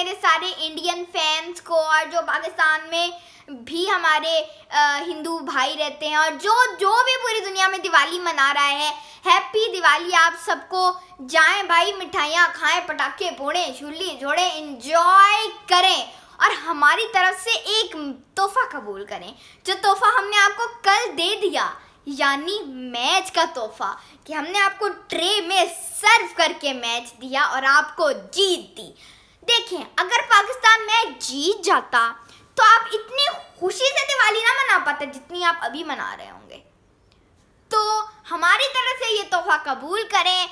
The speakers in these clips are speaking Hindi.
मेरे सारे इंडियन फैंस को और जो पाकिस्तान में भी हमारे हिंदू भाई रहते हैं और जो जो भी पूरी दुनिया में दिवाली मना रहा है हैप्पी दिवाली आप सबको जाएं भाई मिठाइयाँ खाएं पटाखे फोड़ें झूली झोड़ें इंजॉय करें और हमारी तरफ से एक तोहफा कबूल करें जो तोहफा हमने आपको कल दे दिया यानी मैच का तोहफा कि हमने आपको ट्रे में सर्व करके मैच दिया और आपको जीत दी देखें अगर पाकिस्तान में जीत जाता तो आप इतनी खुशी से दिवाली ना मना पाते जितनी आप अभी मना रहे होंगे तो हमारी तरफ से ये तोहफा कबूल करें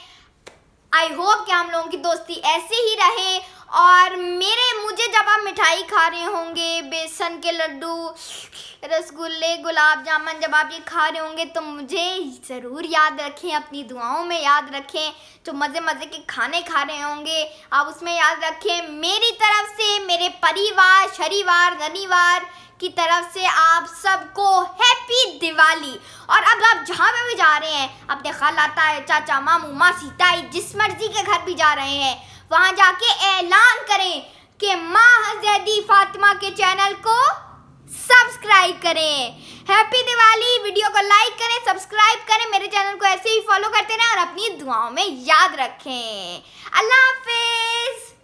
आई होप कि हम लोगों की दोस्ती ऐसे ही रहे और मेरे मुझे जब आप मिठाई खा रहे होंगे बेसन के लड्डू रसगुल्ले गुलाब जामुन जब आप ये खा रहे होंगे तो मुझे ज़रूर याद रखें अपनी दुआओं में याद रखें जो मज़े मज़े के खाने खा रहे होंगे आप उसमें याद रखें मेरी तरफ से मेरे परिवार शनिवार रनिवार की तरफ से आप सबको हैप्पी दिवाली और अब आप जहाँ पे भी जा रहे हैं अपने खालाता है चाचा मामू माँ सीताई जिस मर्जी के घर भी जा रहे हैं वहाँ जाके ऐलान करें कि माँ हजैदी फातिमा के चैनल को लाइक करें हैप्पी दिवाली वीडियो को लाइक करें सब्सक्राइब करें मेरे चैनल को ऐसे ही फॉलो करते रहें और अपनी दुआओं में याद रखें अल्लाह हाफिज़